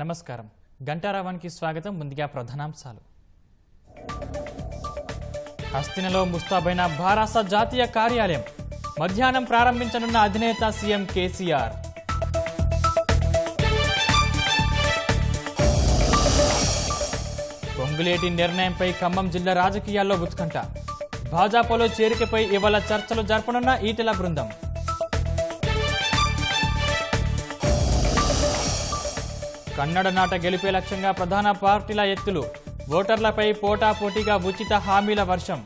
నమస్కారం గంటారావానికి స్వాగతం ముందుగా ప్రధానాంశాలు హస్తినలో ముస్తాబైన భారాస జాతీయ కార్యాలయం మధ్యాహ్నం ప్రారంభించనున్న అధినేత సీఎం కేసీఆర్ పొంగులేటి నిర్ణయంపై ఖమ్మం జిల్లా రాజకీయాల్లో ఉత్కంఠ భాజపాలో చేరికపై ఇవాళ చర్చలు జరపనున్న ఈటెల బృందం కన్నడ నాట గెలిపే లక్ష్యంగా ప్రధాన పార్టీల ఎత్తులు ఓటర్లపై పోటాపోటీగా ఉచిత హామీల వర్షం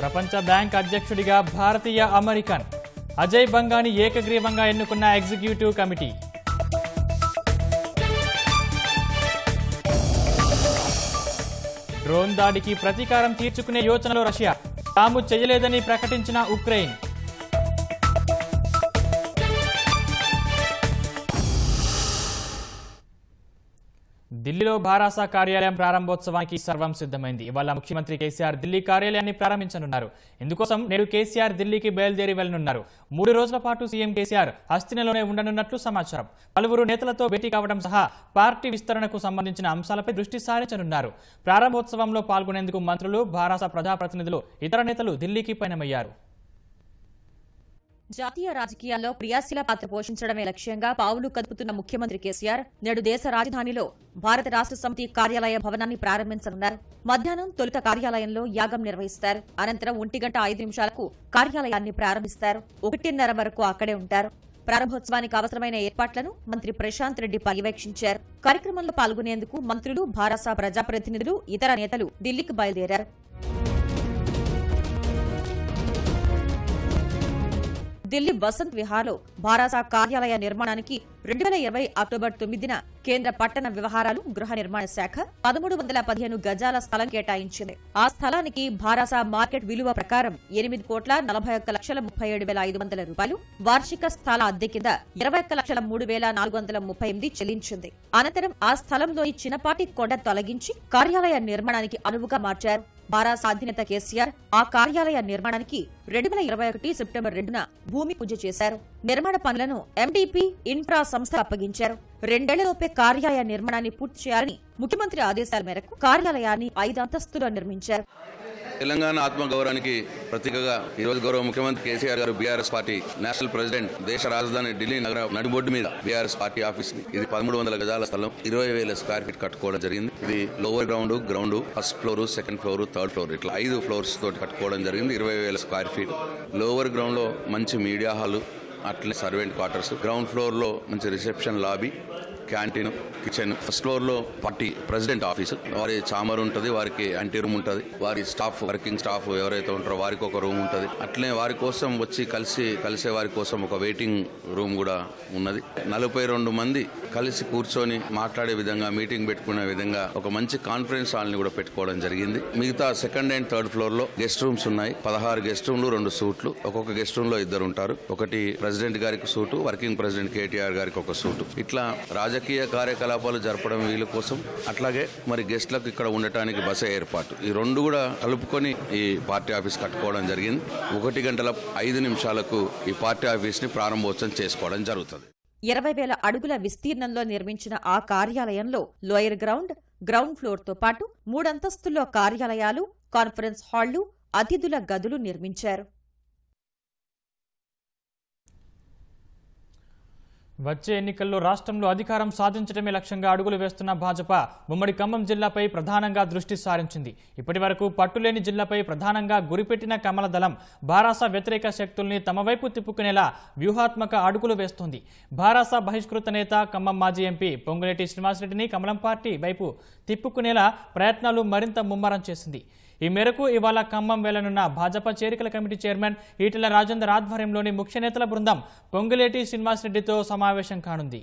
ప్రపంచ బ్యాంక్ అధ్యక్షుడిగా భారతీయ అమెరికన్ అజయ్ బంగాని ఏకగ్రీవంగా ఎన్నుకున్న ఎగ్జిక్యూటివ్ కమిటీ డ్రోన్ దాడికి ప్రతీకారం తీర్చుకునే యోచనలో రష్యా తాము చేయలేదని ప్రకటించిన ఉక్రెయిన్ ఢిల్లీలో భారాసా కార్యాలయం ప్రారంభోత్సవానికి సర్వం సిద్ధమైంది ఇవాళ ముఖ్యమంత్రి కేసీఆర్ ఢిల్లీ కార్యాలయాన్ని ప్రారంభించనున్నారు ఇందుకోసం నేడు కేసీఆర్ ఢిల్లీకి బయలుదేరి వెళ్లనున్నారు మూడు రోజుల పాటు సీఎం కేసీఆర్ హస్తినలోనే ఉండనున్నట్లు సమాచారం పలువురు నేతలతో భేటీ కావడం సహా పార్టీ విస్తరణకు సంబంధించిన అంశాలపై దృష్టి సారించనున్నారు ప్రారంభోత్సవంలో పాల్గొనేందుకు మంత్రులు భారాసా ప్రజాప్రతినిధులు ఇతర నేతలు ఢిల్లీకి పయనమయ్యారు జాతీయ రాజకీయాల్లో క్రియాశీల పాత్ర పోషించడమే లక్ష్యంగా పావులు కదుపుతున్న ముఖ్యమంత్రి కేసీఆర్ నేడు దేశ రాజధానిలో భారత రాష్ట్ర సమితి కార్యాలయ భవనాన్ని ప్రారంభించనున్నారు మధ్యాహ్నం తొలుత కార్యాలయంలో యాగం నిర్వహిస్తారు అనంతరం ఒంటి గంట ఐదు నిమిషాలకు కార్యాలయాన్ని ప్రారంభిస్తారు ఒకటిన్నర వరకు అక్కడే ఉంటారు ప్రారంభోత్సవానికి అవసరమైన ఏర్పాట్లను మంత్రి ప్రశాంత్ రెడ్డి పర్యవేక్షించారు కార్యక్రమంలో పాల్గొనేందుకు మంత్రులు భారాస ప్రజాప్రతినిధులు ఇతర నేతలు ఢిల్లీకి బయలుదేరారు ఢిల్లీ వసంత్ విహార్లో భారాసా కార్యాలయ నిర్మాణానికి రెండు వేల ఇరవై అక్టోబర్ తొమ్మిదిన కేంద్ర పట్టణ వ్యవహారాలు గృహ నిర్మాణ శాఖ పదమూడు వందల పదిహేను గజాల స్థలం కేటాయించింది ఆ స్థలానికి భారాసా మార్కెట్ విలువ ప్రకారం ఎనిమిది కోట్ల నలభై ఒక్క లక్షల ముప్పై ఏడు వేల ఐదు వందల రూపాయలు వార్షిక స్థల అద్దె కింద ఇరవై ఒక్క లక్షల మూడు వేల నాలుగు వందల ముప్పై ఎనిమిది చెల్లించింది అనంతరం ఆ స్థలంలోని చిన్నపాటి కొండ తొలగించి కార్యాలయ నిర్మాణానికి అనువుగా మార్చారు బారా సాధీనత కేసీఆర్ ఆ కార్యాలయ నిర్మాణానికి రెండు వేల ఇరవై ఒకటి సెప్టెంబర్ రెండున భూమి పూజ చేశారు నిర్మాణ పనులను ఎండీపీ ఇన్ఫ్రా సంస్థ అప్పగించారు రెండేళ్లలోపే కార్యాలయ నిర్మాణాన్ని పూర్తి చేయాలని ముఖ్యమంత్రి ఆదేశాల మేరకు కార్యాలయాన్ని ఐదు అంతస్తులు నిర్మించారు తెలంగాణ ఆత్మ ప్రత్యేకగా ప్రతీకగా రోజు గౌరవ ముఖ్యమంత్రి కేసీఆర్ గారు బీఆర్ఎస్ పార్టీ నేషనల్ ప్రెసిడెంట్ దేశ రాజధాని ఢిల్లీ నగర నడిబొడ్డు మీద బీఆర్ఎస్ పార్టీ ఆఫీస్ ఇది పదమూడు వందల గజాల స్థలం ఇరవై వేల స్క్వేర్ ఫీట్ కట్టుకోవడం జరిగింది ఇది lower ground ground first floor second floor third floor ఇట్లా ఐదు ఫ్లోర్స్ తోటి కట్టుకోవడం జరిగింది ఇరవై వేల స్క్వేర్ ఫీట్ లోవర్ గ్రౌండ్ లో మంచి మీడియా హాల్ అట్లే సర్వెంట్ క్వార్టర్స్ గ్రౌండ్ ఫ్లోర్లో మంచి reception lobby canteen kitchen first ఫ్లోర్లో పార్టీ ప్రెసిడెంట్ ఆఫీస్ వారి చామర్ ఉంటుంది వారికి యాంటీ రూమ్ ఉంటుంది వారి స్టాఫ్ వర్కింగ్ స్టాఫ్ ఎవరైతే ఉంటారో వారికి ఒక రూమ్ ఉంటుంది అట్లే వారి కోసం వచ్చి కలిసి కలిసే వారి కోసం ఒక వెయిటింగ్ రూమ్ కూడా ఉన్నది నలభై రెండు మంది కలిసి కూర్చొని మాట్లాడే విధంగా మీటింగ్ పెట్టుకునే విధంగా ఒక మంచి కాన్ఫరెన్స్ ని కూడా పెట్టుకోవడం జరిగింది మిగతా సెకండ్ అండ్ థర్డ్ ఫ్లోర్ లో గెస్ట్ రూమ్స్ ఉన్నాయి పదహారు గెస్ట్ రూమ్లు రెండు సూట్లు ఒక్కొక్క గెస్ట్ రూమ్ లో ఇద్దరు ఉంటారు ఒకటి ప్రెసిడెంట్ గారికి సూటు వర్కింగ్ ప్రెసిడెంట్ కేటీఆర్ గారికి ఒక సూటు ఇట్లా రాజకీయ కార్యకలాపాలు జరపడం వీళ్ళ కోసం అట్లాగే మరి గెస్ట్లకు ఇక్కడ ఉండటానికి బస ఏర్పాటు ఈ రెండు కూడా కలుపుకొని ఈ పార్టీ ఆఫీస్ కట్టుకోవడం జరిగింది ఒకటి గంటల ఐదు నిమిషాలకు ఈ పార్టీ ఆఫీస్ని ప్రారంభోత్సవం చేసుకోవడం జరుగుతుంది ఇరవై వేల అడుగుల విస్తీర్ణంలో నిర్మించిన ఆ కార్యాలయంలో లోయర్ గ్రౌండ్ గ్రౌండ్ ఫ్లోర్తో పాటు మూడంతస్తుల్లో కార్యాలయాలు కాన్ఫరెన్స్ హాళ్లు అతిథుల గదులు నిర్మించారు వచ్చే ఎన్నికల్లో రాష్ట్రంలో అధికారం సాధించడమే లక్ష్యంగా అడుగులు వేస్తున్న భాజపా ఉమ్మడి ఖమ్మం జిల్లాపై ప్రధానంగా దృష్టి సారించింది ఇప్పటి వరకు పట్టులేని జిల్లాపై ప్రధానంగా గురిపెట్టిన కమల దళం బారాసా వ్యతిరేక శక్తుల్ని తమ వైపు తిప్పుకునేలా వ్యూహాత్మక అడుగులు వేస్తోంది బారాసా బహిష్కృత నేత ఖమ్మం మాజీ ఎంపీ పొంగులేటి శ్రీనివాసరెడ్డిని కమలం పార్టీ వైపు తిప్పుకునేలా ప్రయత్నాలు మరింత ముమ్మరం చేసింది ఈ మేరకు ఇవాళ ఖమ్మం వెళ్లనున్న భాజపా చేరికల కమిటీ చైర్మన్ ఈటెల రాజేందర్ ఆధ్వర్యంలోని ముఖ్య నేతల బృందం పొంగులేటి శ్రీనివాసరెడ్డితో సమావేశం కానుంది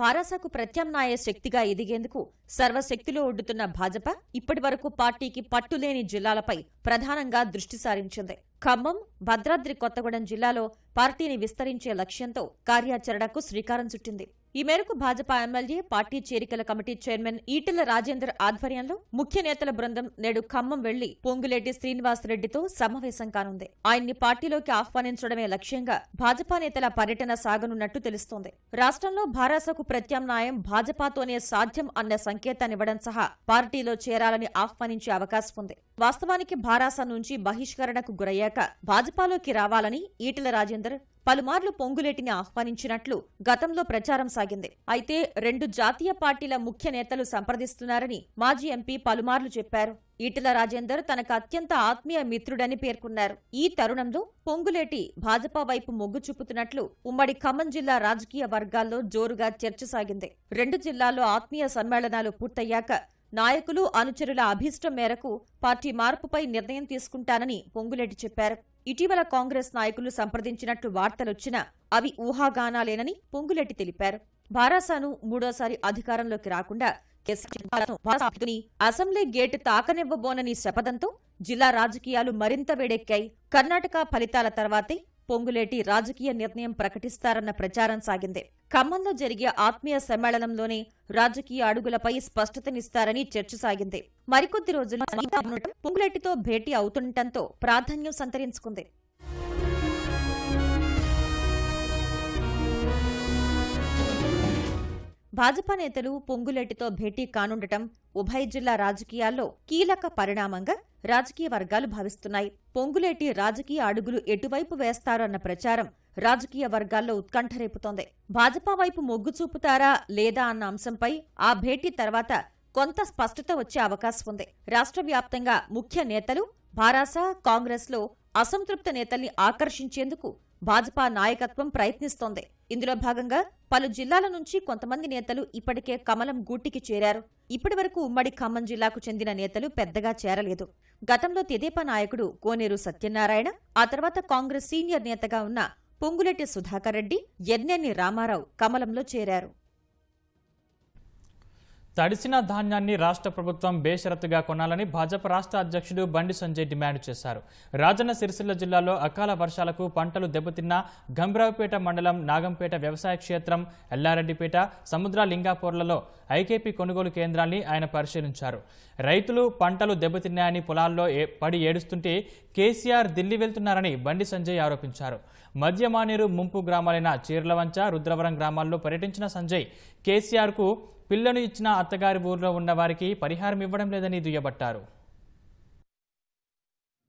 భారాసకు ప్రత్యామ్నాయ శక్తిగా ఎదిగేందుకు సర్వశక్తిలో ఒడ్డుతున్న భాజపా ఇప్పటి వరకు పార్టీకి పట్టులేని జిల్లాలపై ప్రధానంగా దృష్టి సారించింది ఖమ్మం భద్రాద్రి కొత్తగూడెం జిల్లాలో పార్టీని విస్తరించే లక్ష్యంతో కార్యాచరణకు శ్రీకారం చుట్టింది ఈ మేరకు భాజపా ఎమ్మెల్యే పార్టీ చేరికల కమిటీ చైర్మన్ ఈటెల రాజేందర్ ఆధ్వర్యంలో ముఖ్య నేతల బృందం నేడు ఖమ్మం వెళ్లి పొంగులేటి శ్రీనివాసరెడ్డితో సమావేశం కానుంది ఆయన్ని పార్టీలోకి ఆహ్వానించడమే లక్ష్యంగా భాజపా నేతల పర్యటన సాగనున్నట్టు తెలుస్తోంది రాష్ట్రంలో భారాసకు ప్రత్యామ్నాయం భాజపాతోనే సాధ్యం అన్న సంకేతాన్నివ్వడం సహా పార్టీలో చేరాలని ఆహ్వానించే అవకాశం ఉంది వాస్తవానికి భారాస నుంచి బహిష్కరణకు గురయ్యాక భాజపాలోకి రావాలని ఈటెల రాజేందర్ పలుమార్లు పొంగులేటిని ఆహ్వానించినట్లు గతంలో ప్రచారం సాగింది అయితే రెండు జాతీయ పార్టీల ముఖ్య నేతలు సంప్రదిస్తున్నారని మాజీ ఎంపీ పలుమార్లు చెప్పారు ఈటల రాజేందర్ తనకు అత్యంత ఆత్మీయ మిత్రుడని పేర్కొన్నారు ఈ తరుణంలో పొంగులేటి భాజపా వైపు మొగ్గు చూపుతున్నట్లు ఉమ్మడి ఖమ్మం జిల్లా రాజకీయ వర్గాల్లో జోరుగా చర్చ సాగింది రెండు జిల్లాల్లో ఆత్మీయ సమ్మేళనాలు పూర్తయ్యాక నాయకులు అనుచరుల అభీష్టం మేరకు పార్టీ మార్పుపై నిర్ణయం తీసుకుంటానని పొంగులేటి చెప్పారు ఇటీవల కాంగ్రెస్ నాయకులు సంప్రదించినట్లు వార్తలొచ్చినా అవి ఊహాగానాలేనని పొంగులెట్టి తెలిపారు భారాసాను మూడోసారి అధికారంలోకి రాకుండా అసెంబ్లీ గేట్ తాకనివ్వబోనని శపథంతో జిల్లా రాజకీయాలు మరింత వేడెక్కాయి కర్ణాటక ఫలితాల తర్వాతే పొంగులేటి రాజకీయ నిర్ణయం ప్రకటిస్తారన్న ప్రచారం సాగింది ఖమ్మంలో జరిగే ఆత్మీయ సమ్మేళనంలోనే రాజకీయ అడుగులపై స్పష్టతనిస్తారని చర్చ సాగింది మరికొద్ది రోజులు పొంగులేటితో భేటీ అవుతుండటంతో ప్రాధాన్యం సంతరించుకుంది భాజపా నేతలు పొంగులేటితో భేటీ కానుండటం ఉభయ జిల్లా రాజకీయాల్లో కీలక పరిణామంగా రాజకీయ వర్గాలు భావిస్తున్నాయి పొంగులేటి రాజకీయ అడుగులు ఎటువైపు వేస్తారన్న ప్రచారం రాజకీయ వర్గాల్లో ఉత్కంఠ రేపుతోంది భాజపా వైపు మొగ్గు చూపుతారా లేదా అన్న అంశంపై ఆ భేటీ తర్వాత కొంత స్పష్టత వచ్చే అవకాశం ఉంది రాష్ట్ర వ్యాప్తంగా ముఖ్య నేతలు భారాస కాంగ్రెస్లో అసంతృప్త నేతల్ని ఆకర్షించేందుకు భాజపా నాయకత్వం ప్రయత్నిస్తోంది ఇందులో భాగంగా పలు జిల్లాల నుంచి కొంతమంది నేతలు ఇప్పటికే కమలం గూటికి చేరారు ఇప్పటి వరకు ఉమ్మడి ఖమ్మం జిల్లాకు చెందిన నేతలు పెద్దగా చేరలేదు గతంలో తెదేపా నాయకుడు కోనేరు సత్యనారాయణ ఆ తర్వాత కాంగ్రెస్ సీనియర్ నేతగా ఉన్న పొంగులెట్టి సుధాకర్ రెడ్డి యజ్ఞాని రామారావు కమలంలో చేరారు తడిసిన ధాన్యాన్ని రాష్ట్ర ప్రభుత్వం బేషరతుగా కొనాలని భాజపా రాష్ట్ర అధ్యక్షుడు బండి సంజయ్ డిమాండ్ చేశారు రాజన్న సిరిసిల్ల జిల్లాలో అకాల వర్షాలకు పంటలు దెబ్బతిన్న గంభీరావుపేట మండలం నాగంపేట వ్యవసాయ క్షేత్రం ఎల్లారెడ్డిపేట సముద్ర లింగాపూర్లలో ఐకేపీ కొనుగోలు కేంద్రాన్ని ఆయన పరిశీలించారు రైతులు పంటలు దెబ్బతిన్నాయని పొలాల్లో పడి ఏడుస్తుంటే కేసీఆర్ ఢిల్లీ వెళ్తున్నారని బండి సంజయ్ ఆరోపించారు మధ్య మానేరు ముంపు గ్రామాలైన చీర్లవంచ రుద్రవరం గ్రామాల్లో పర్యటించిన సంజయ్ కేసీఆర్కు పిల్లను ఇచ్చిన అత్తగారి ఊర్లో ఉన్న వారికి పరిహారం ఇవ్వడం లేదని దుయ్యబట్టారు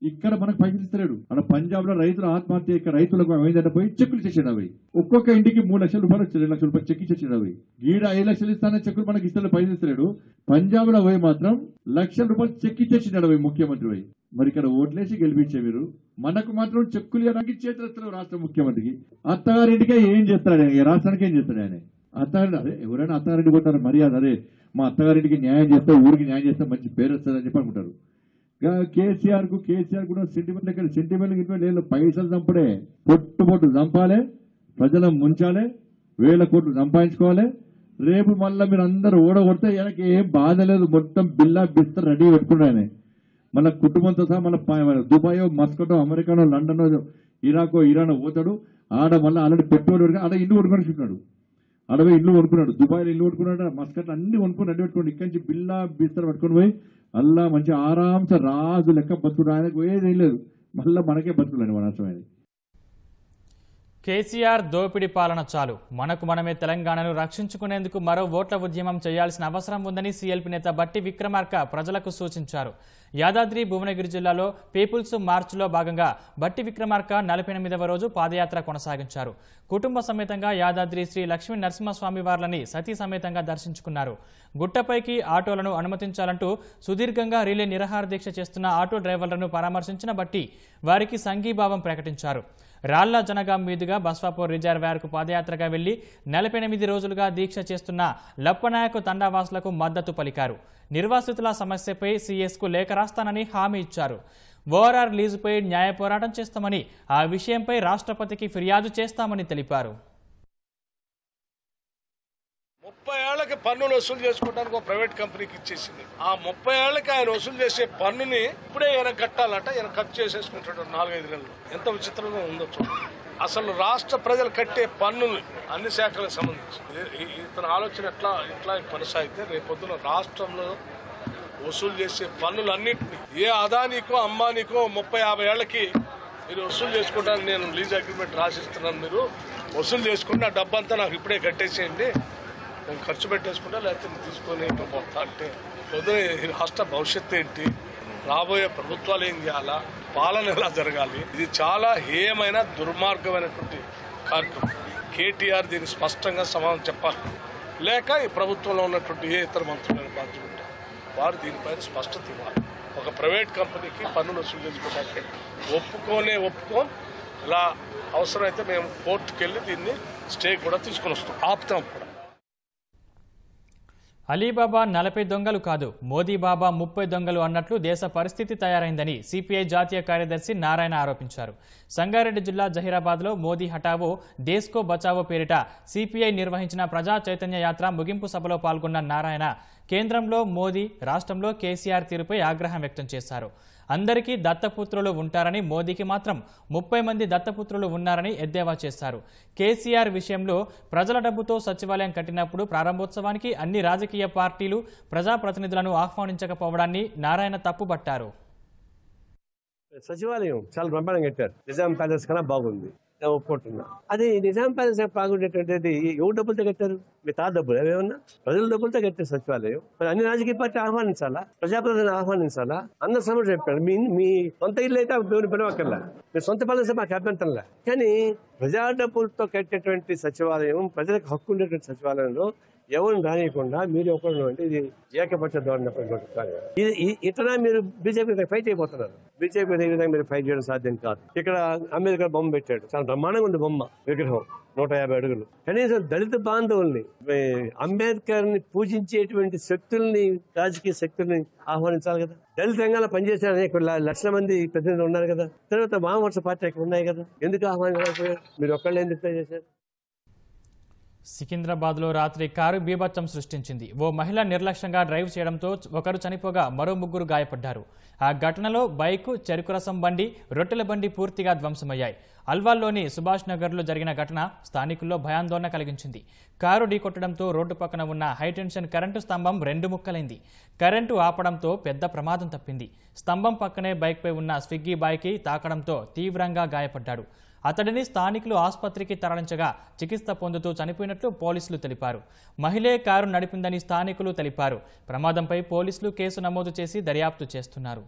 ఇక్కడ మనకు పైసలు ఇస్తలేడు పంజాబ్ లో రైతుల ఆత్మహత్య రైతులకు ఏమైందంటే పోయి చెక్కులు ఇచ్చేసాడు అవి ఒక్కొక్క ఇంటికి మూడు లక్షల రూపాయలు వచ్చాయి రెండు లక్షల రూపాయలు చెక్ ఇచ్చేసాడు అవి ఈడ ఐదు లక్షలు ఇస్తానే చెక్కులు మనకి ఇస్తలేదు పైసలు ఇస్తలేడు పంజాబ్ లో పోయి మాత్రం లక్షల రూపాయలు చెక్ ఇచ్చేసినాడు అవి ముఖ్యమంత్రి పోయి మరి ఇక్కడ ఓట్లేసి గెలిపించే మీరు మనకు మాత్రం చెక్కులు ఇవ్వడానికి చేతులు రాష్ట్ర ముఖ్యమంత్రికి అత్తగారింటికే ఏం చేస్తాడు ఆయన రాష్ట్రానికి ఏం చేస్తాడు ఆయన అత్తగారి అదే ఎవరైనా అత్తగారింటికి పోతారు మర్యాద అదే మా అత్తగారింటికి న్యాయం చేస్తే ఊరికి న్యాయం చేస్తే మంచి పేరు వస్తుంది అని చెప్పి అనుకుంటారు కేసీఆర్ కు కేసీఆర్ కూడా సెంటిమెంట్ దగ్గర సెంటిమెంట్ నేను పైసలు చంపడే పొట్టు పొట్టు చంపాలి ప్రజలను ముంచాలి వేల కోట్లు సంపాదించుకోవాలి రేపు మళ్ళీ మీరు అందరూ ఓడగొడితే వెనక ఏం బాధ లేదు మొత్తం బిల్లా బిస్త రెడీ పెట్టుకున్నాయని మన కుటుంబంతో సహా మన దుబాయ్ మస్కటో అమెరికానో లండన్ ఇరాకో ఇరానో పోతాడు ఆడ మళ్ళీ ఆల్రెడీ పెట్టుబడి ఆడ ఇల్లు కొట్టుకొని అడవి ఇల్లు కొనుక్కున్నాడు దుబాయ్లో ఇల్లు కొనుక్కున్నాడు మస్కట్లు అన్ని కొనుక్కుని అడ్డు పెట్టుకోండి ఇక్కడి నుంచి బిల్లా బిస్తర పట్టుకొని పోయి అల్లా మంచి ఆరాంశ రాజు లెక్క బతుకుడు ఆయనకు ఏదేం లేదు మళ్ళీ మనకే బతుకులండి మన అసలు కేసీఆర్ దోపిడీ పాలన చాలు మనకు మనమే తెలంగాణను రక్షించుకునేందుకు మరో ఓట్ల ఉద్యమం చేయాల్సిన అవసరం ఉందని సీఎల్పీ నేత బట్టి విక్రమార్క ప్రజలకు సూచించారు యాదాద్రి భువనగిరి జిల్లాలో పీపుల్స్ మార్చ్లో భాగంగా బట్టి విక్రమార్క నలభై ఎనిమిదవ రోజు పాదయాత్ర కొనసాగించారు కుటుంబ సమేతంగా యాదాద్రి శ్రీ లక్ష్మీ నరసింహస్వామి వార్లని సతీ సమేతంగా దర్శించుకున్నారు గుట్టపైకి ఆటోలను అనుమతించాలంటూ సుదీర్ఘంగా రిలే నిరహార దీక్ష చేస్తున్న ఆటో డ్రైవర్లను పరామర్శించిన బట్టి వారికి సంఘీభావం ప్రకటించారు రాళ్ల జనగాం మీదుగా బస్వాపూర్ రిజర్వ్ వరకు పాదయాత్రగా వెళ్లి నలభై రోజులుగా దీక్ష చేస్తున్న లప్పనాయకు తండావాసులకు మద్దతు పలికారు నిర్వాసితుల సమస్యపై సీఎస్కు లేఖ రాస్తానని హామీ ఇచ్చారు ఓఆర్ఆర్ లీజుపై న్యాయ పోరాటం చేస్తామని ఆ విషయంపై రాష్ట్రపతికి ఫిర్యాదు చేస్తామని తెలిపారు ముప్పై ఏళ్లకి పన్నులు వసూలు చేసుకోవడానికి ఒక ప్రైవేట్ కంపెనీకి ఇచ్చేసింది ఆ ముప్పై ఏళ్లకి ఆయన వసూలు చేసే పన్నుని ఇప్పుడే ఈయన కట్టాలంట ఈయన ఖర్చు చేసేసుకుంటాడు నాలుగైదు నెలలు ఎంత విచిత్రంగా ఉండొచ్చు అసలు రాష్ట్ర ప్రజలు కట్టే పన్నులు అన్ని శాఖలకు సంబంధించి ఇతని ఆలోచన ఎట్లా ఇట్లా కొనసాగితే రేపొద్దున రాష్ట్రంలో వసూలు చేసే పన్నులు అన్నింటినీ ఏ అదానికో అంబానీకో ముప్పై యాభై ఏళ్ళకి మీరు వసూలు చేసుకోవడానికి నేను లీజ్ అగ్రిమెంట్ రాసిస్తున్నాను మీరు వసూలు చేసుకున్న డబ్బంతా నాకు ఇప్పుడే కట్టేసేయండి నేను ఖర్చు పెట్టేసుకుంటా లేకపోతే తీసుకొని పోతా అంటే పొద్దున రాష్ట్ర భవిష్యత్తు ఏంటి రాబోయే ప్రభుత్వాలు ఏం చేయాలా పాలన ఎలా జరగాలి ఇది చాలా హేయమైన దుర్మార్గమైనటువంటి కార్యక్రమం కేటీఆర్ దీన్ని స్పష్టంగా సమాధానం చెప్పాలి లేక ఈ ప్రభుత్వంలో ఉన్నటువంటి ఏ ఇతర మంత్రులైన బాధ్యత ఉంటే వారు దీనిపైన స్పష్టత ఇవ్వాలి ఒక ప్రైవేట్ కంపెనీకి పన్నులు వసూలు చేసుకోవడానికి ఒప్పుకోనే ఒప్పుకో ఇలా అవసరమైతే మేము కోర్టుకు వెళ్ళి దీన్ని స్టే కూడా తీసుకుని వస్తాం ఆపుతాం కూడా అలీబాబా నలభై దొంగలు కాదు మోదీ బాబా ముప్పై దొంగలు అన్నట్లు దేశ పరిస్థితి తయారైందని సిపిఐ జాతీయ కార్యదర్శి నారాయణ ఆరోపించారు సంగారెడ్డి జిల్లా జహీరాబాద్లో మోదీ హఠావో దేశ్కో బచావో పేరిట సిపిఐ నిర్వహించిన ప్రజా చైతన్య యాత్ర ముగింపు సభలో పాల్గొన్న నారాయణ కేంద్రంలో మోదీ రాష్ట్రంలో కేసీఆర్ తీరుపై ఆగ్రహం వ్యక్తం చేశారు అందరికీ దత్తపుత్రులు ఉంటారని మోదీకి మాత్రం ముప్పై మంది దత్తపుత్రులు ఉన్నారని ఎద్దేవా చేశారు కేసీఆర్ విషయంలో ప్రజల డబ్బుతో సచివాలయం కట్టినప్పుడు ప్రారంభోత్సవానికి అన్ని రాజకీయ పార్టీలు ప్రజాప్రతినిధులను ఆహ్వానించకపోవడాన్ని నారాయణ తప్పుబట్టారు సచివాలయం చాలా బ్రహ్మాండంగా కట్టారు నిజాం ప్యాలెస్ కన్నా బాగుంది నేను ఒప్పుకుంటున్నా అది నిజాం పాలన పాల్గొనేటువంటిది ఎవరు డబ్బులతో కట్టారు మీ తా డబ్బులు ఏమన్నా ప్రజల డబ్బులతో కట్టారు సచివాలయం మరి అన్ని రాజకీయ పార్టీ ఆహ్వానించాలా ప్రజాప్రతిని ఆహ్వానించాలా అన్న సమస్య చెప్పారు మీ మీ సొంత ఇల్లు అయితే దేవుని పిలవక్కర్లా మీ సొంత పాలన మాకు అభ్యంతరంలా కానీ ప్రజా డబ్బులతో కట్టేటువంటి సచివాలయం ప్రజలకు హక్కు ఉండేటువంటి సచివాలయంలో ఎవరిని రానియకుండా మీరు ఒకరు అంటే ఇది ఏకపక్ష ధోరణి ఇది ఇతర మీరు బీజేపీ ఫైట్ అయిపోతున్నారు బీజేపీ విధంగా మీరు ఫైట్ చేయడం సాధ్యం కాదు ఇక్కడ అంబేద్కర్ బొమ్మ పెట్టాడు చాలా బ్రహ్మాండంగా ఉంది బొమ్మ విగ్రహం నూట యాభై అడుగులు కనీసం దళిత బాంధవుల్ని అంబేద్కర్ ని పూజించేటువంటి శక్తుల్ని రాజకీయ శక్తుల్ని ఆహ్వానించాలి కదా దళిత రంగంలో పనిచేసిన అనేక లక్షల మంది ప్రతినిధులు ఉన్నారు కదా తర్వాత మామవర్ష పార్టీ ఉన్నాయి కదా ఎందుకు ఆహ్వానించలేకపోయారు మీరు ఒక్కళ్ళు ఎందుకు చేశారు సికింద్రాబాద్లో రాత్రి కారు బీభత్సం సృష్టించింది ఓ మహిళ నిర్లక్ష్యంగా డ్రైవ్ చేయడంతో ఒకరు చనిపోగా మరో ముగ్గురు గాయపడ్డారు ఆ ఘటనలో బైకు చెరుకురసం బండి రొట్టెల బండి పూర్తిగా ధ్వంసమయ్యాయి అల్వాల్లోని సుభాష్ నగర్లో జరిగిన ఘటన స్థానికుల్లో భయాందోళన కలిగించింది కారు ఢీకొట్టడంతో రోడ్డు పక్కన ఉన్న హైటెన్షన్ కరెంటు స్తంభం రెండు ముక్కలైంది కరెంటు ఆపడంతో పెద్ద ప్రమాదం తప్పింది స్తంభం పక్కనే బైక్పై ఉన్న స్విగ్గీ బాయ్కి తాకడంతో తీవ్రంగా గాయపడ్డాడు అతడిని స్థానికులు ఆసుపత్రికి తరలించగా చికిత్స పొందుతూ చనిపోయినట్లు పోలీసులు తెలిపారు మహిళే కారు నడిపిందని స్థానికులు తెలిపారు ప్రమాదంపై పోలీసులు కేసు నమోదు చేసి దర్యాప్తు చేస్తున్నారు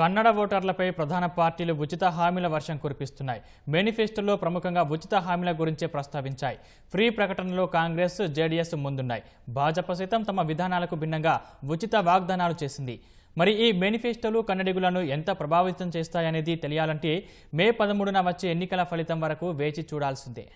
కన్నడ ఓటర్లపై ప్రధాన పార్టీలు ఉచిత హామీల వర్షం కురిపిస్తున్నాయి మేనిఫెస్టోలో ప్రముఖంగా ఉచిత హామీల గురించే ప్రస్తావించాయి ఫ్రీ ప్రకటనలో కాంగ్రెస్ జేడీఎస్ ముందున్నాయి భాజపా సైతం తమ విధానాలకు భిన్నంగా ఉచిత వాగ్దానాలు చేసింది మరి ఈ మేనిఫెస్టోలు కన్నడిగులను ఎంత ప్రభావితం చేస్తాయనేది తెలియాలంటే మే పదమూడున వచ్చే ఎన్నికల ఫలితం వరకు వేచి చూడాల్సిందే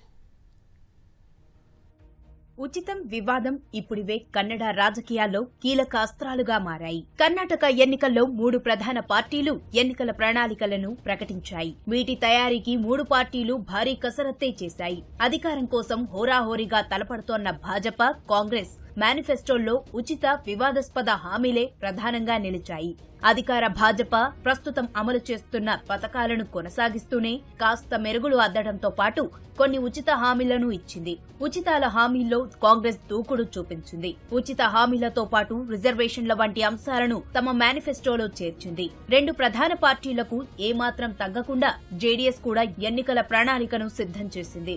ఉచితం వివాదం ఇప్పుడివే కన్నడ రాజకీయాల్లో కీలక అస్త్రాలుగా మారాయి కర్ణాటక ఎన్నికల్లో మూడు ప్రధాన పార్టీలు ఎన్నికల ప్రణాళికలను ప్రకటించాయి వీటి తయారీకి మూడు పార్టీలు భారీ కసరత్తే చేశాయి అధికారం కోసం హోరాహోరీగా తలపడుతోన్న భాజపా కాంగ్రెస్ మేనిఫెస్టోల్లో ఉచిత వివాదాస్పద హామీలే ప్రధానంగా నిలిచాయి అధికార భాజపా ప్రస్తుతం అమలు చేస్తున్న పథకాలను కొనసాగిస్తూనే కాస్త మెరుగులు అద్దడంతో పాటు కొన్ని ఉచిత హామీలను ఇచ్చింది ఉచితాల హామీల్లో కాంగ్రెస్ దూకుడు చూపించింది ఉచిత హామీలతో పాటు రిజర్వేషన్ల వంటి అంశాలను తమ మేనిఫెస్టోలో చేర్చింది రెండు ప్రధాన పార్టీలకు ఏమాత్రం తగ్గకుండా జేడీఎస్ కూడా ఎన్నికల ప్రణాళికను సిద్ధం చేసింది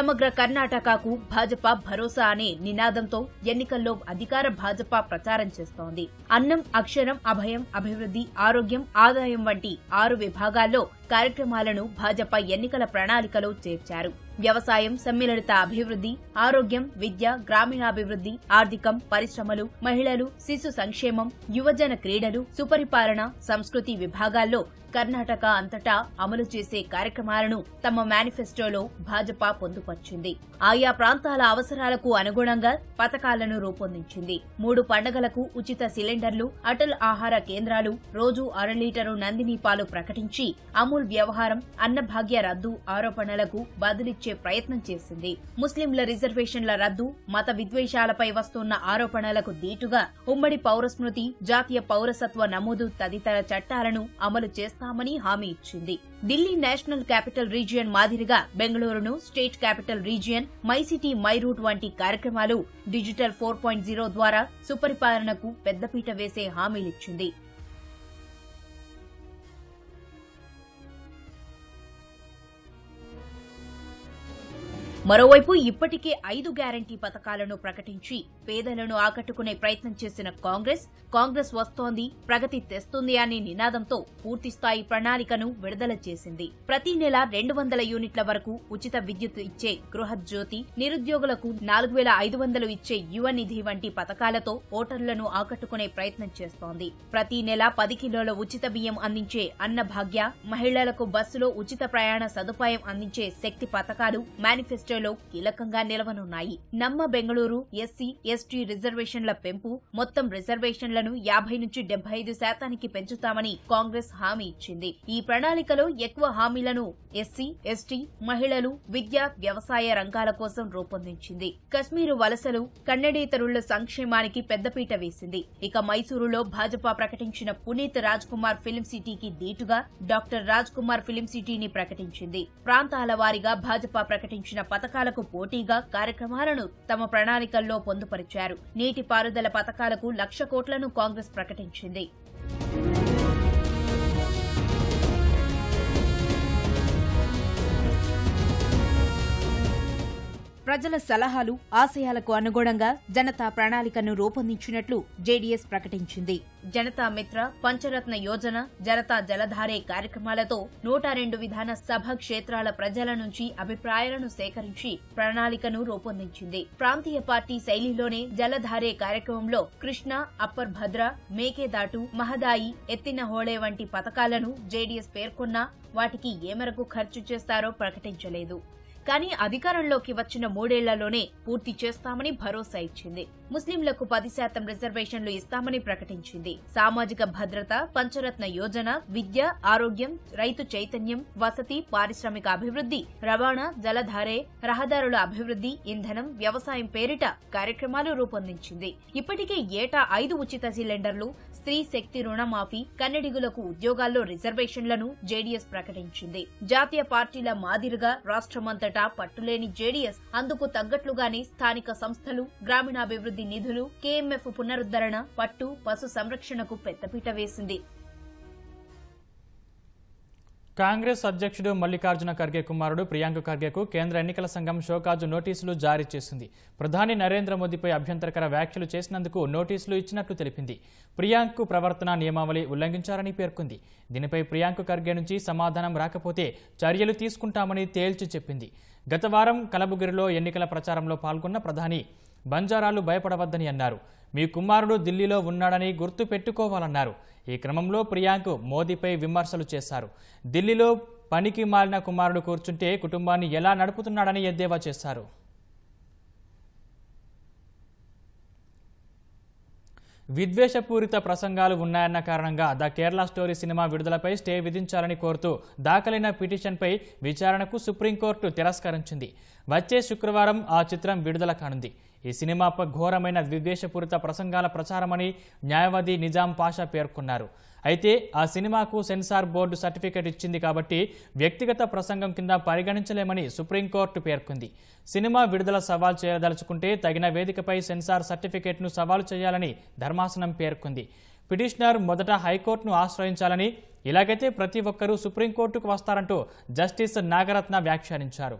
సమగ్ర కర్ణాటకకు భాజపా భరోసా అనే నినాదంతో ఎన్నికల్లో అధికార భాజపా ప్రచారం చేస్తోంది అన్నం అక్షరం అభయం అభివృద్ధి ఆరోగ్యం ఆదాయం వంటి ఆరు విభాగాల్లో కార్యక్రమాలను భాజపా ఎన్నికల ప్రణాళికలో చేర్చారు వ్యవసాయం సమ్మిళిత అభివృద్ధి ఆరోగ్యం విద్య గ్రామీణాభివృద్ధి ఆర్థికం పరిశ్రమలు మహిళలు శిశు సంక్షేమం యువజన క్రీడలు సుపరిపాలన సంస్కృతి విభాగాల్లో కర్ణాటక అంతటా అమలు చేసే కార్యక్రమాలను తమ మేనిఫెస్టోలో భాజపా పొందుపర్చింది ఆయా ప్రాంతాల అవసరాలకు అనుగుణంగా పథకాలను రూపొందించింది మూడు పండగలకు ఉచిత సిలిండర్లు అటల్ ఆహార కేంద్రాలు రోజు అర లీటరు నందిని పాలు ప్రకటించి అమూల్ వ్యవహారం అన్నభాగ్య రద్దు ఆరోపణలకు బదులిచ్చే ప్రయత్నం చేసింది ముస్లింల రిజర్వేషన్ల రద్దు మత విద్వేషాలపై వస్తున్న ఆరోపణలకు దీటుగా ఉమ్మడి పౌరస్మృతి జాతీయ పౌరసత్వ నమోదు తదితర చట్టాలను అమలు చేస్తూ చేస్తామని హామీ ఇచ్చింది ఢిల్లీ నేషనల్ క్యాపిటల్ రీజియన్ మాదిరిగా బెంగళూరును state capital region my city my route వంటి కార్యక్రమాలు డిజిటల్ ఫోర్ పాయింట్ జీరో ద్వారా సుపరిపాలనకు పెద్దపీట వేసే హామీలిచ్చింది మరోవైపు ఇప్పటికే ఐదు గ్యారంటీ పథకాలను ప్రకటించి పేదలను ఆకట్టుకునే ప్రయత్నం చేసిన కాంగ్రెస్ కాంగ్రెస్ వస్తోంది ప్రగతి తెస్తుంది అనే నినాదంతో పూర్తిస్థాయి ప్రణాళికను విడుదల చేసింది ప్రతి నెల రెండు వందల యూనిట్ల వరకు ఉచిత విద్యుత్ ఇచ్చే గృహజ్యోతి నిరుద్యోగులకు నాలుగు వేల ఐదు వందలు ఇచ్చే యువ నిధి వంటి పథకాలతో ఓటర్లను ఆకట్టుకునే ప్రయత్నం చేస్తోంది ప్రతి నెల పది కిలోల ఉచిత బియ్యం అందించే అన్నభాగ్య మహిళలకు బస్సులో ఉచిత ప్రయాణ సదుపాయం అందించే శక్తి పథకాలు మేనిఫెస్టో చర్చలో కీలకంగా నిలవనున్నాయి నమ్మ బెంగళూరు ఎస్సీ ఎస్టీ రిజర్వేషన్ల పెంపు మొత్తం రిజర్వేషన్లను యాభై నుంచి డెబ్బై శాతానికి పెంచుతామని కాంగ్రెస్ హామీ ఇచ్చింది ఈ ప్రణాళికలో ఎక్కువ హామీలను ఎస్సీ ఎస్టీ మహిళలు విద్య వ్యవసాయ రంగాల కోసం రూపొందించింది కశ్మీరు వలసలు కన్నడేతరుల సంక్షేమానికి పెద్దపీట వేసింది ఇక మైసూరులో భాజపా ప్రకటించిన పునీత్ రాజ్ కుమార్ ఫిలిం సిటీకి దీటుగా డాక్టర్ రాజ్ కుమార్ ఫిలిం సిటీని ప్రకటించింది ప్రాంతాల వారీగా భాజపా ప్రకటించిన పథకాలకు పోటీగా కార్యక్రమాలను తమ ప్రణాళికల్లో పొందుపరిచారు నీటిపారుదల పథకాలకు లక్ష కోట్లను కాంగ్రెస్ ప్రకటించింది ప్రజల సలహాలు ఆశయాలకు అనుగుణంగా జనతా ప్రణాళికను రూపొందించినట్లు జేడీఎస్ ప్రకటించింది జనతా మిత్ర పంచరత్న యోజన జనతా జలధారే కార్యక్రమాలతో నూట రెండు విధాన సభ క్షేత్రాల ప్రజల నుంచి అభిప్రాయాలను సేకరించి ప్రణాళికను రూపొందించింది ప్రాంతీయ పార్టీ శైలిలోనే జలధారే కార్యక్రమంలో కృష్ణ అప్పర్ భద్ర మేకేదాటు మహదాయి ఎత్తిన హోళే వంటి పథకాలను జేడీఎస్ పేర్కొన్నా వాటికి ఏ మేరకు ఖర్చు చేస్తారో ప్రకటించలేదు కానీ అధికారంలోకి వచ్చిన మూడేళ్లలోనే పూర్తి చేస్తామని భరోసా ఇచ్చింది ముస్లింలకు పది శాతం రిజర్వేషన్లు ఇస్తామని ప్రకటించింది సామాజిక భద్రత పంచరత్న యోజన విద్య ఆరోగ్యం రైతు చైతన్యం వసతి పారిశ్రామిక అభివృద్ధి రవాణా జలధారే రహదారుల అభివృద్ధి ఇంధనం వ్యవసాయం పేరిట కార్యక్రమాలు రూపొందించింది ఇప్పటికే ఏటా ఐదు ఉచిత సిలిండర్లు స్త్రీ శక్తి రుణమాఫీ కన్నడిగులకు ఉద్యోగాల్లో రిజర్వేషన్లను జేడీఎస్ ప్రకటించింది జాతీయ పార్టీల మాదిరిగా రాష్టమంతటా పట్టులేని జేడీఎస్ అందుకు తగ్గట్లుగానే స్థానిక సంస్థలు గ్రామీణాభివృద్ధి అభివృద్ధి నిధులు కేఎంఎఫ్ పునరుద్దరణ పట్టు పశు సంరక్షణకు పెద్దపీట వేసింది కాంగ్రెస్ అధ్యక్షుడు మల్లికార్జున ఖర్గే కుమారుడు ప్రియాంక ఖర్గేకు కేంద్ర ఎన్నికల సంఘం షోకాజు నోటీసులు జారీ చేసింది ప్రధాని నరేంద్ర మోదీపై అభ్యంతరకర వ్యాఖ్యలు చేసినందుకు నోటీసులు ఇచ్చినట్లు తెలిపింది ప్రియాంక్ ప్రవర్తన నియమావళి ఉల్లంఘించారని పేర్కొంది దీనిపై ప్రియాంక ఖర్గే నుంచి సమాధానం రాకపోతే చర్యలు తీసుకుంటామని తేల్చి చెప్పింది గత వారం కలబుగిరిలో ఎన్నికల ప్రచారంలో పాల్గొన్న ప్రధాని బంజారాలు భయపడవద్దని అన్నారు మీ కుమారుడు ఢిల్లీలో ఉన్నాడని గుర్తు పెట్టుకోవాలన్నారు ఈ క్రమంలో ప్రియాంక్ మోదీపై విమర్శలు చేశారు ఢిల్లీలో పనికి మారిన కుమారుడు కూర్చుంటే కుటుంబాన్ని ఎలా నడుపుతున్నాడని ఎద్దేవా చేశారు విద్వేషపూరిత ప్రసంగాలు ఉన్నాయన్న కారణంగా ద కేరళ స్టోరీ సినిమా విడుదలపై స్టే విధించాలని కోరుతూ దాఖలైన పిటిషన్పై విచారణకు సుప్రీంకోర్టు తిరస్కరించింది వచ్చే శుక్రవారం ఆ చిత్రం విడుదల కానుంది ఈ సినిమాపై ఘోరమైన విద్వేషపూరిత ప్రసంగాల ప్రచారమని న్యాయవాది నిజాం పాషా పేర్కొన్నారు అయితే ఆ సినిమాకు సెన్సార్ బోర్డు సర్టిఫికెట్ ఇచ్చింది కాబట్టి వ్యక్తిగత ప్రసంగం కింద పరిగణించలేమని సుప్రీంకోర్టు పేర్కొంది సినిమా విడుదల సవాల్ చేయదలుచుకుంటే తగిన వేదికపై సెన్సార్ సర్టిఫికెట్ను సవాలు చేయాలని ధర్మాసనం పేర్కొంది పిటిషనర్ మొదట హైకోర్టును ఆశ్రయించాలని ఇలాగైతే ప్రతి ఒక్కరూ సుప్రీంకోర్టుకు వస్తారంటూ జస్టిస్ నాగరత్న వ్యాఖ్యానించారు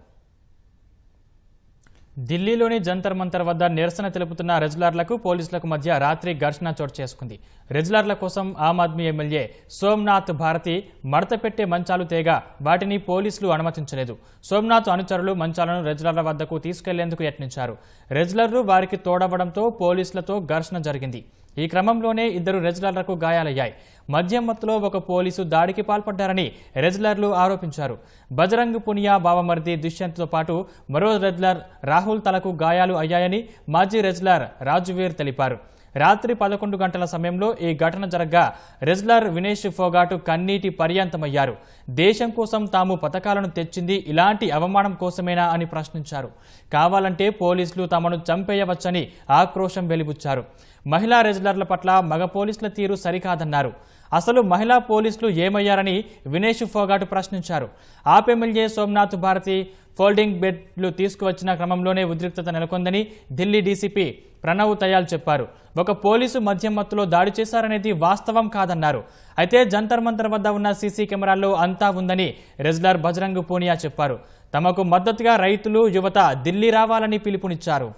ఢిల్లీలోని జంతర్ మంతర్ వద్ద నిరసన తెలుపుతున్న రెజులర్లకు పోలీసులకు మధ్య రాత్రి ఘర్షణ చోటు చేసుకుంది రెజ్యులర్ల కోసం ఆమ్ ఆద్మీ ఎమ్మెల్యే సోమ్నాథ్ భారతి మడత పెట్టే మంచాలు తేగా వాటిని పోలీసులు అనుమతించలేదు సోమ్నాథ్ అనుచరులు మంచాలను రెజులర్ల వద్దకు తీసుకెళ్లేందుకు యత్నించారు రెజులర్లు వారికి తోడవడంతో పోలీసులతో ఘర్షణ జరిగింది ఈ క్రమంలోనే ఇద్దరు రెజ్లర్లకు గాయాలయ్యాయి మద్యం మత్తులో ఒక పోలీసు దాడికి పాల్పడ్డారని రెజ్లర్లు ఆరోపించారు బజరంగ్ పునియా బావమర్ది దుష్యంత్తో పాటు మరో రెజ్లర్ రాహుల్ తలకు గాయాలు అయ్యాయని మాజీ రెజ్లర్ రాజువీర్ తెలిపారు రాత్రి పదకొండు గంటల సమయంలో ఈ ఘటన జరగ్గా రెజ్లర్ వినేష్ ఫోగాటు కన్నీటి పర్యంతమయ్యారు దేశం కోసం తాము పథకాలను తెచ్చింది ఇలాంటి అవమానం కోసమేనా అని ప్రశ్నించారు కావాలంటే పోలీసులు తమను చంపేయవచ్చని ఆక్రోశం వెలిబుచ్చారు మహిళా రెజ్లర్ల పట్ల మగ పోలీసుల తీరు సరికాదన్నారు అసలు మహిళా పోలీసులు ఏమయ్యారని వినేష్ ఫోగాటు ప్రశ్నించారు ఆప్ ఎమ్మెల్యే సోమనాథ్ భారతి ఫోల్డింగ్ బెడ్లు తీసుకువచ్చిన క్రమంలోనే ఉద్రిక్తత నెలకొందని ఢిల్లీ డీసీపీ ప్రణవ్ తయాల్ చెప్పారు ఒక పోలీసు మద్యం మత్తులో దాడి చేశారనేది వాస్తవం కాదన్నారు అయితే జంతర్ మంతర్ వద్ద ఉన్న సీసీ కెమెరాల్లో అంతా ఉందని రెజ్లర్ బజరంగ్ పూనియా చెప్పారు తమకు మద్దతుగా రైతులు యువత ఢిల్లీ రావాలని పిలుపునిచ్చారు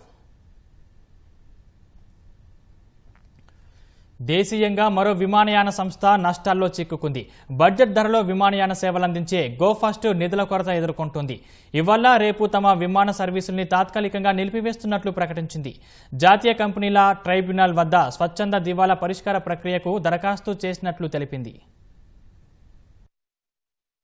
దేశీయంగా మరో విమానయాన సంస్థ నష్టాల్లో చిక్కుకుంది బడ్జెట్ ధరలో విమానయాన సేవలందించే గోఫాస్ట్ నిధుల కొరత ఎదుర్కొంటోంది ఇవల్ల రేపు తమ విమాన సర్వీసుల్ని తాత్కాలికంగా నిలిపివేస్తున్నట్లు ప్రకటించింది జాతీయ కంపెనీల ట్రైబ్యునల్ వద్ద స్వచ్ఛంద దివాలా పరిష్కార ప్రక్రియకు దరఖాస్తు చేసినట్లు తెలిపింది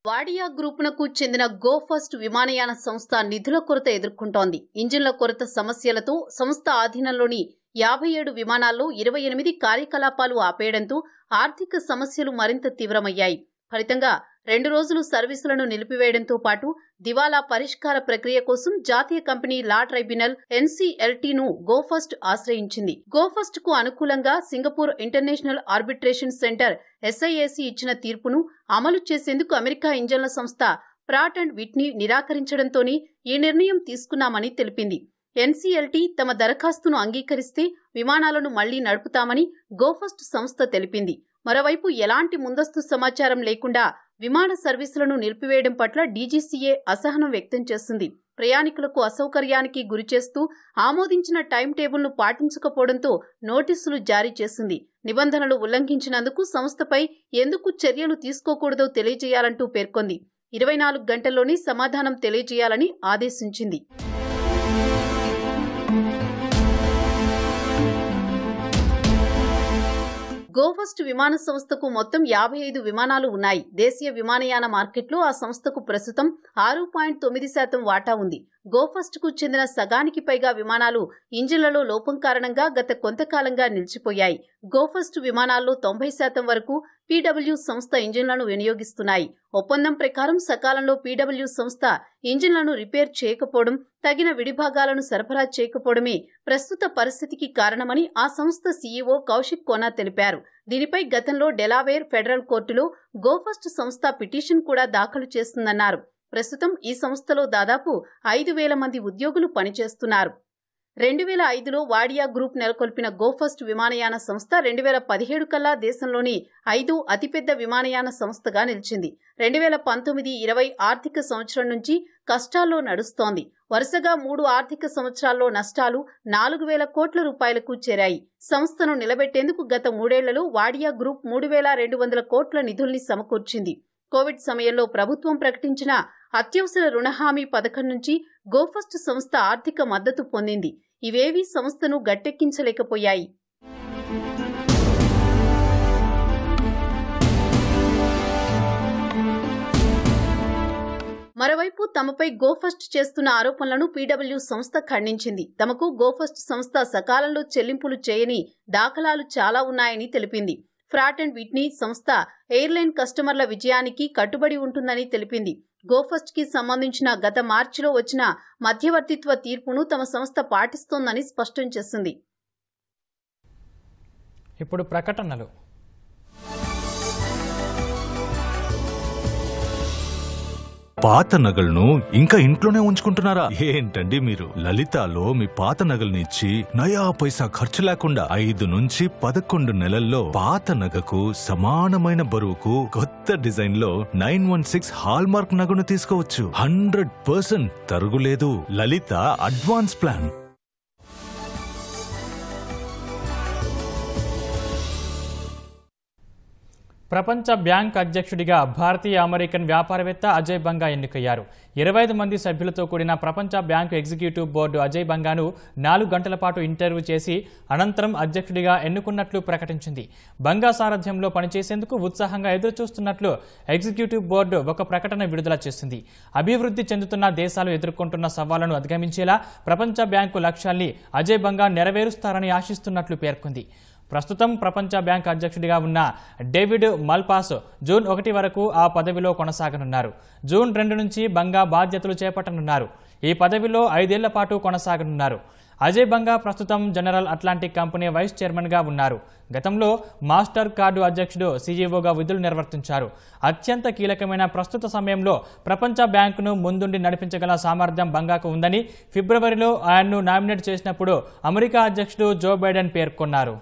వాడియా గ్రూపునకు చెందిన గో ఫస్ట్ విమానయాన సంస్థ నిధుల కొరత ఎదుర్కొంటోంది ఇంజిన్ల కొరత సమస్యలతో సంస్థ ఆధీనంలోని యాభై ఏడు విమానాల్లో ఇరవై ఎనిమిది కార్యకలాపాలు ఆపేయడంతో ఆర్థిక సమస్యలు మరింత తీవ్రమయ్యాయి ఫలితంగా రెండు రోజులు సర్వీసులను నిలిపివేయడంతో పాటు దివాలా పరిష్కార ప్రక్రియ కోసం జాతీయ కంపెనీ లా ట్రైబ్యునల్ ఎన్సీఎల్టీను గోఫస్ట్ ఆశ్రయించింది గోఫస్ట్ కు అనుకూలంగా Singapore international arbitration centre SIAC ఇచ్చిన తీర్పును అమలు చేసేందుకు అమెరికా ఇంజన్ల సంస్థ ప్రాట్ అండ్ విట్నీ నిరాకరించడంతోనే ఈ నిర్ణయం తీసుకున్నామని తెలిపింది ఎన్సీఎల్టీ తమ దరఖాస్తును అంగీకరిస్తే విమానాలను మళ్లీ నడుపుతామని గోఫస్ట్ సంస్థ తెలిపింది మరోవైపు ఎలాంటి ముందస్తు సమాచారం లేకుండా విమాన సర్వీసులను నిలిపివేయడం పట్ల డీజీసీఏ అసహనం వ్యక్తం చేసింది ప్రయాణికులకు అసౌకర్యానికి గురిచేస్తూ ఆమోదించిన టైం టేబుల్ను పాటించకపోవడంతో నోటీసులు జారీ చేసింది నిబంధనలు ఉల్లంఘించినందుకు సంస్థపై ఎందుకు చర్యలు తీసుకోకూడదో తెలియజేయాలంటూ పేర్కొంది ఇరవై నాలుగు గంటల్లోనే సమాధానం తెలియజేయాలని ఆదేశించింది గోఫస్ట్ విమాన సంస్థకు మొత్తం యాభై ఐదు విమానాలు ఉన్నాయి దేశీయ విమానయాన మార్కెట్లో ఆ సంస్థకు ప్రస్తుతం ఆరు పాయింట్ తొమ్మిది శాతం వాటా ఉంది గోఫస్ట్కు చెందిన సగానికి పైగా విమానాలు ఇంజిన్లలో లోపం కారణంగా గత కొంతకాలంగా నిలిచిపోయాయి గోఫస్ట్ విమానాల్లో తొంభై శాతం వరకు పీడబ్ల్యూ సంస్థ ఇంజిన్లను వినియోగిస్తున్నాయి ఒప్పందం ప్రకారం సకాలంలో పీడబ్ల్యూ సంస్థ ఇంజిన్లను రిపేర్ చేయకపోవడం తగిన విడిభాగాలను సరఫరా చేయకపోవడమే ప్రస్తుత పరిస్థితికి కారణమని ఆ సంస్థ సీఈఓ కౌశిక్ కోనా తెలిపారు దీనిపై గతంలో డెలావేర్ ఫెడరల్ కోర్టులో గోఫస్ట్ సంస్థ పిటిషన్ కూడా దాఖలు చేస్తుందన్నారు ప్రస్తుతం ఈ సంస్థలో దాదాపు ఐదు వేల మంది ఉద్యోగులు పనిచేస్తున్నారు రెండు వేల ఐదులో వాడియా గ్రూప్ నెలకొల్పిన గోఫస్ట్ విమానయాన సంస్థ రెండు వేల పదిహేడు కల్లా దేశంలోని ఐదు అతిపెద్ద విమానయాన సంస్థగా నిలిచింది రెండు వేల పంతొమ్మిది ఇరవై ఆర్థిక సంవత్సరం నుంచి కష్టాల్లో నడుస్తోంది వరుసగా మూడు ఆర్థిక సంవత్సరాల్లో నష్టాలు నాలుగు వేల కోట్ల రూపాయలకు చేరాయి సంస్థను నిలబెట్టేందుకు గత మూడేళ్లలో వాడియా గ్రూప్ మూడు వేల రెండు వందల కోట్ల నిధుల్ని సమకూర్చింది కోవిడ్ సమయంలో ప్రభుత్వం ప్రకటించిన అత్యవసర రుణ హామీ పథకం నుంచి గోఫస్ట్ సంస్థ ఆర్థిక మద్దతు పొందింది ఇవేవీ సంస్థను గట్టెక్కించలేకపోయాయి మరోవైపు తమపై గోఫస్ట్ చేస్తున్న ఆరోపణలను పీడబ్ల్యూ సంస్థ ఖండించింది తమకు గోఫస్ట్ సంస్థ సకాలంలో చెల్లింపులు చేయని దాఖలాలు చాలా ఉన్నాయని తెలిపింది ఫ్రాట్ అండ్ విట్నీ సంస్థ ఎయిర్లైన్ కస్టమర్ల విజయానికి కట్టుబడి ఉంటుందని తెలిపింది గోఫస్ట్ కి సంబంధించిన గత మార్చిలో వచ్చిన మధ్యవర్తిత్వ తీర్పును తమ సంస్థ పాటిస్తోందని స్పష్టం చేసింది ఇప్పుడు ప్రకటనలు పాత నగలను ఇంకా ఇంట్లోనే ఉంచుకుంటున్నారా ఏంటండి మీరు లలితాలో మీ పాత నగల్ని ఇచ్చి నయా పైసా ఖర్చు లేకుండా ఐదు నుంచి పదకొండు నెలల్లో పాత నగకు సమానమైన బరువుకు కొత్త డిజైన్ లో nine one six hallmark నగను తీసుకోవచ్చు హండ్రెడ్ పర్సెంట్ తరుగులేదు లలిత అడ్వాన్స్ ప్లాన్ ప్రపంచ బ్యాంక్ అధ్యక్షుడిగా భారతీయ అమెరికన్ వ్యాపారవేత్త అజయ్ బంగా ఎన్నికయ్యారు ఇరవై ఐదు మంది సభ్యులతో కూడిన ప్రపంచ బ్యాంకు ఎగ్జిక్యూటివ్ బోర్డు అజయ్ బంగాను నాలుగు గంటల పాటు ఇంటర్వ్యూ చేసి అనంతరం అధ్యక్షుడిగా ఎన్నుకున్నట్లు ప్రకటించింది బంగా సారథ్యంలో పనిచేసేందుకు ఉత్సాహంగా ఎదురుచూస్తున్నట్లు ఎగ్జిక్యూటివ్ బోర్డు ఒక ప్రకటన విడుదల చేసింది అభివృద్ధి చెందుతున్న దేశాలు ఎదుర్కొంటున్న సవాళ్లను అధిగమించేలా ప్రపంచ బ్యాంకు లక్ష్యాల్ని అజయ్ బంగా నెరవేరుస్తారని ఆశిస్తున్నట్లు పేర్కొంది ప్రస్తుతం ప్రపంచ బ్యాంక్ అధ్యక్షుడిగా ఉన్న డేవిడ్ మల్పాస్ జూన్ ఒకటి వరకు ఆ పదవిలో కొనసాగనున్నారు జూన్ రెండు నుంచి బంగా బాధ్యతలు చేపట్టనున్నారు ఈ పదవిలో ఐదేళ్ల పాటు కొనసాగనున్నారు అజయ్ బంగా ప్రస్తుతం జనరల్ అట్లాంటిక్ కంపెనీ వైస్ చైర్మన్గా ఉన్నారు గతంలో మాస్టర్ కార్డు అధ్యక్షుడు సీఈఓగా విధులు నిర్వర్తించారు అత్యంత కీలకమైన ప్రస్తుత సమయంలో ప్రపంచ బ్యాంకును ముందుండి నడిపించగల సామర్థ్యం బంగాకు ఉందని ఫిబ్రవరిలో ఆయన్ను నామినేట్ చేసినప్పుడు అమెరికా అధ్యక్షుడు జో బైడెన్ పేర్కొన్నారు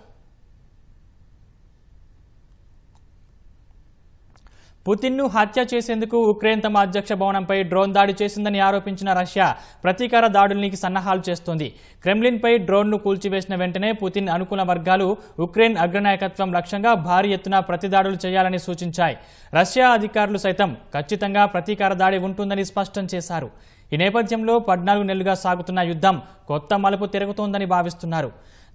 పుతిన్ను హత్య చేసేందుకు ఉక్రెయిన్ తమ అధ్యక్ష భవనంపై డ్రోన్ దాడి చేసిందని ఆరోపించిన రష్యా ప్రతీకార దాడుల్ని సన్నాహాలు చేస్తోంది క్రెమ్లిన్పై డ్రోన్ను కూల్చివేసిన వెంటనే పుతిన్ అనుకూల వర్గాలు ఉక్రెయిన్ అగ్రనాయకత్వం లక్ష్యంగా భారీ ఎత్తున ప్రతిదాడులు చేయాలని సూచించాయి రష్యా అధికారులు సైతం ఖచ్చితంగా ప్రతీకార దాడి ఉంటుందని స్పష్టం చేశారు ఈ నేపథ్యంలో పద్నాలుగు నెలలుగా సాగుతున్న యుద్ధం కొత్త మలుపు తిరుగుతోందని భావిస్తున్నారు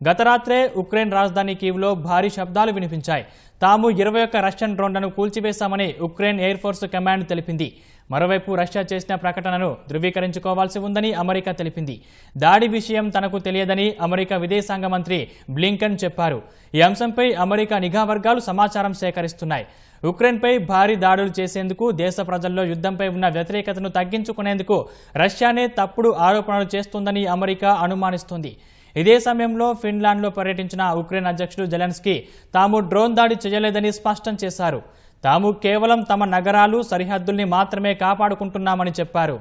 గత రాత్రే ఉక్రెయిన్ రాజధాని కీవ్లో భారీ శబ్దాలు వినిపించాయి తాము ఇరవై ఒక్క రష్యన్ డ్రోన్లను కూల్చివేశామని ఉక్రెయిన్ ఎయిర్ ఫోర్స్ కమాండ్ తెలిపింది మరోవైపు రష్యా చేసిన ప్రకటనను ధృవీకరించుకోవాల్సి ఉందని అమెరికా తెలిపింది దాడి విషయం తనకు తెలియదని అమెరికా విదేశాంగ మంత్రి బ్లింకన్ చెప్పారు ఈ అంశంపై అమెరికా నిఘా వర్గాలు సమాచారం సేకరిస్తున్నాయి ఉక్రెయిన్పై భారీ దాడులు చేసేందుకు దేశ ప్రజల్లో యుద్ధంపై ఉన్న వ్యతిరేకతను తగ్గించుకునేందుకు రష్యానే తప్పుడు ఆరోపణలు చేస్తుందని అమెరికా అనుమానిస్తోంది ఇదే సమయంలో ఫిన్లాండ్లో పర్యటించిన ఉక్రెయిన్ అధ్యక్షుడు జెలెన్స్కీ తాము డ్రోన్ దాడి చేయలేదని స్పష్టం చేశారు తాము కేవలం తమ నగరాలు సరిహద్దుల్ని మాత్రమే కాపాడుకుంటున్నామని చెప్పారు